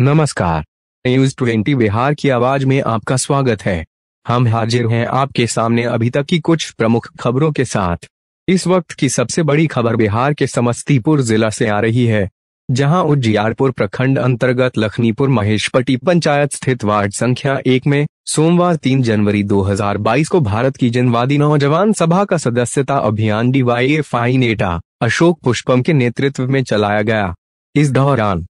नमस्कार news twenty Bihar की आवाज में आपका स्वागत है हम हाजिर हैं आपके सामने अभी तक की कुछ प्रमुख खबरों के साथ इस वक्त की सबसे बड़ी खबर बिहार के समस्तीपुर जिला से आ रही है जहां उज्जियारपुर प्रखंड अंतर्गत लखनीपुर महेशपट्टी पंचायत स्थित वार्ड संख्या एक में सोमवार 3 जनवरी 2022 को भारत की जनवादी नौजवान सभा का सदस्यता अभियान डीवाईएफआई नेटा अशोक पुष्पम के नेतृत्व में चलाया गया इस दौरान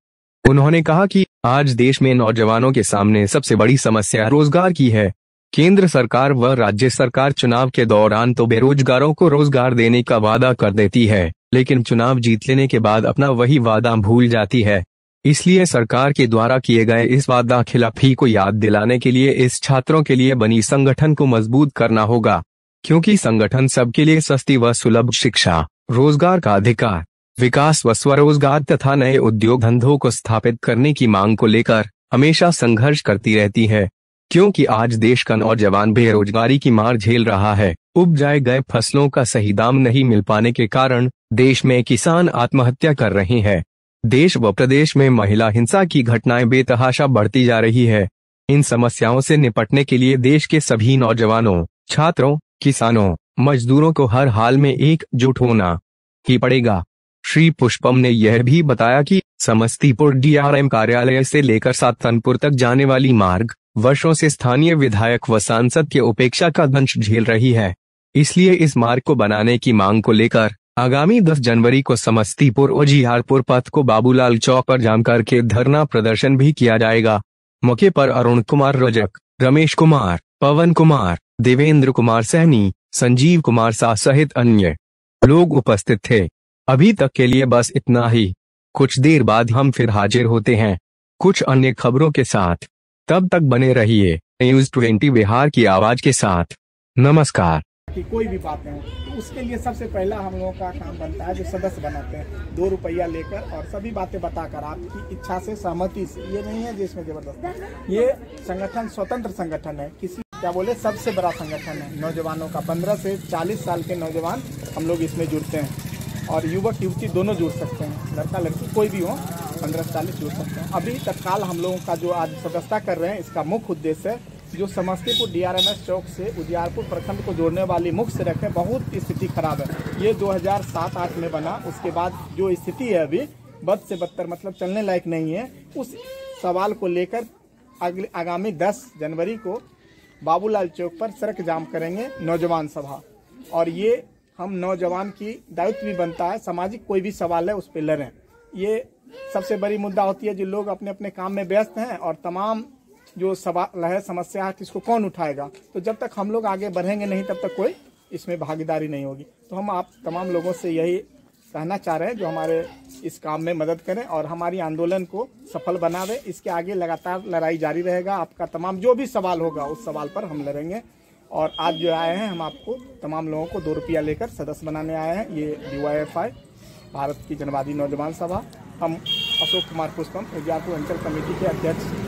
उन्होंने कहा कि आज देश में नौजवानों के सामने सबसे बड़ी समस्या रोजगार की है केंद्र सरकार व राज्य सरकार चुनाव के दौरान तो बेरोजगारों को रोजगार देने का वादा कर देती है लेकिन चुनाव जीत लेने के बाद अपना वही वादा भूल जाती है इसलिए सरकार के द्वारा किए गए इस वादा खिलाफी को याद दिलाने के लिए इस छात्रों के लिए बनी संगठन को मजबूत करना होगा क्योंकि संगठन सबके लिए सस्ती व सुलभ शिक्षा रोजगार का अधिकार विकास व स्वरोजगार तथा नए उद्योग धंधों को स्थापित करने की मांग को लेकर हमेशा संघर्ष करती रहती है क्योंकि आज देश का नौजवान बेरोजगारी की मार झेल रहा है उपजाए गए फसलों का सही दाम नहीं मिल पाने के कारण देश में किसान आत्महत्या कर रहे हैं देश व प्रदेश में महिला हिंसा की घटनाएं बेतहाशा बढ़ती जा रही है इन समस्याओं से निपटने के लिए देश के सभी नौजवानों छात्रों किसानों मजदूरों को हर हाल में एकजुट होना ही पड़ेगा श्री पुष्पम ने यह भी बताया कि समस्तीपुर डीआरएम कार्यालय से लेकर सातनपुर तक जाने वाली मार्ग वर्षों से स्थानीय विधायक व सांसद के उपेक्षा का दंश झेल रही है इसलिए इस मार्ग को बनाने की मांग को लेकर आगामी 10 जनवरी को समस्तीपुर और जिहारपुर पथ को बाबूलाल चौक पर जाम करके धरना प्रदर्शन भी किया जाएगा मौके पर अरुण कुमार रजक रमेश कुमार पवन कुमार देवेंद्र कुमार सहनी संजीव कुमार शाह सहित अन्य लोग उपस्थित थे अभी तक के लिए बस इतना ही कुछ देर बाद हम फिर हाजिर होते हैं कुछ अन्य खबरों के साथ तब तक बने रहिए न्यूज ट्वेंटी बिहार की आवाज के साथ नमस्कार की कोई भी बातें हों तो उसके लिए सबसे पहला हम लोगों का काम बनता है जो सदस्य बनाते हैं दो रुपया लेकर और सभी बातें बताकर आपकी इच्छा से सहमति से ये नहीं है जिसमें जबरदस्त ये संगठन स्वतंत्र संगठन है किसी क्या बोले सबसे बड़ा संगठन है नौजवानों का पंद्रह से चालीस साल के नौजवान हम लोग इसमें जुड़ते हैं और युवक युवती दोनों जुड़ सकते हैं लड़का लड़की कोई भी हो पंद्रह से चालीस जुड़ सकते हैं अभी तत्काल हम लोगों का जो आज सदस्यता कर रहे हैं इसका मुख्य उद्देश्य है जो समस्तीपुर डीआरएमएस चौक से उजियारपुर प्रखंड को जोड़ने वाली मुख्य सड़क है बहुत स्थिति खराब है ये 2007-8 में बना उसके बाद जो स्थिति है अभी बद से बदतर मतलब चलने लायक नहीं है उस सवाल को लेकर अगले आगामी 10 जनवरी को बाबूलाल चौक पर सड़क जाम करेंगे नौजवान सभा और ये हम नौजवान की दायित्व भी बनता है सामाजिक कोई भी सवाल है उस पर लड़ें ये सबसे बड़ी मुद्दा होती है जो लोग अपने अपने काम में व्यस्त हैं और तमाम जो सवाल है समस्या है किसको कौन उठाएगा तो जब तक हम लोग आगे बढ़ेंगे नहीं तब तक कोई इसमें भागीदारी नहीं होगी तो हम आप तमाम लोगों से यही कहना चाह रहे हैं जो हमारे इस काम में मदद करें और हमारी आंदोलन को सफल बनावे इसके आगे लगातार लड़ाई जारी रहेगा आपका तमाम जो भी सवाल होगा उस सवाल पर हम लड़ेंगे और आज जो आए हैं हम आपको तमाम लोगों को दो रुपया लेकर सदस्य बनाने आए हैं ये डी भारत की जनवादी नौजवान सभा हम अशोक कुमार पुष्पम मिर्जापुर अंचल कमेटी के अध्यक्ष